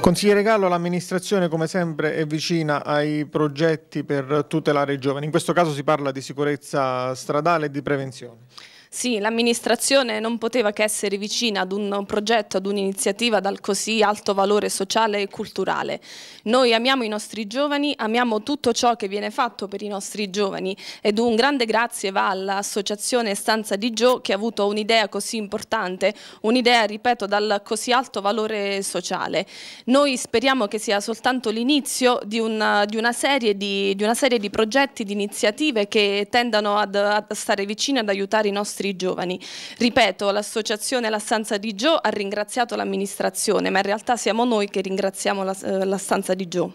Consigliere Gallo, l'amministrazione come sempre è vicina ai progetti per tutelare i giovani. In questo caso si parla di sicurezza stradale e di prevenzione. Sì, l'amministrazione non poteva che essere vicina ad un progetto, ad un'iniziativa dal così alto valore sociale e culturale. Noi amiamo i nostri giovani, amiamo tutto ciò che viene fatto per i nostri giovani ed un grande grazie va all'associazione Stanza di Gio che ha avuto un'idea così importante, un'idea, ripeto, dal così alto valore sociale. Noi speriamo che sia soltanto l'inizio di, di, di, una serie di progetti, di iniziative che tendano ad, ad stare vicino ad aiutare i nostri nostri giovani. Ripeto, l'associazione La Stanza di Gio ha ringraziato l'amministrazione, ma in realtà siamo noi che ringraziamo la, eh, la Stanza di Gio.